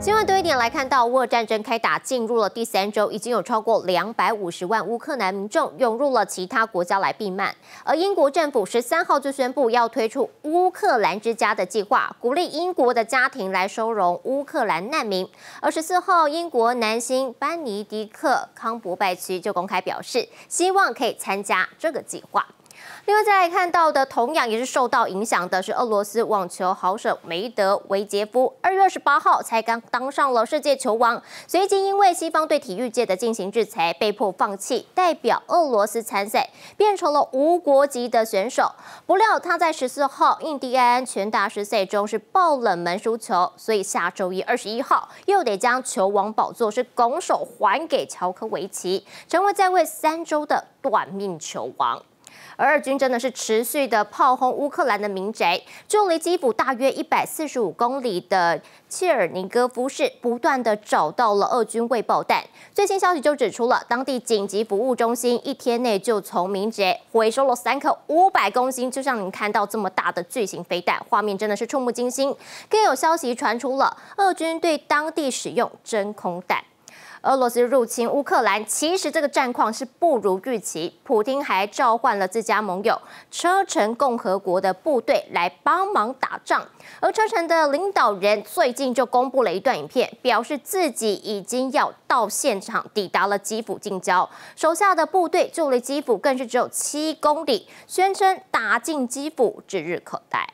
今晚多一点来看到，俄乌战争开打进入了第三周，已经有超过两百五十万乌克兰民众涌入了其他国家来避难。而英国政府十三号就宣布要推出“乌克兰之家”的计划，鼓励英国的家庭来收容乌克兰难民。而十四号，英国男星班尼迪克·康伯拜奇就公开表示，希望可以参加这个计划。另外再来看到的，同样也是受到影响的是俄罗斯网球好手梅德维杰夫。二月二十八号才刚当上了世界球王，随即因为西方对体育界的进行制裁，被迫放弃代表俄罗斯参赛，变成了无国籍的选手。不料他在十四号印第安拳大师赛中是爆冷门输球，所以下周一二十一号又得将球王宝座是拱手还给乔科维奇，成为在位三周的短命球王。而俄军真的是持续的炮轰乌克兰的民宅，距离基辅大约一百四十五公里的切尔尼戈夫市，不断的找到了俄军未爆弹。最新消息就指出了，当地紧急服务中心一天内就从民宅回收了三颗五百公斤，就像您看到这么大的巨型飞弹，画面真的是触目惊心。更有消息传出了，俄军对当地使用真空弹。俄罗斯入侵乌克兰，其实这个战况是不如预期。普京还召唤了自家盟友车臣共和国的部队来帮忙打仗，而车臣的领导人最近就公布了一段影片，表示自己已经要到现场，抵达了基辅近郊，手下的部队就离基辅更是只有七公里，宣称打进基辅指日可待。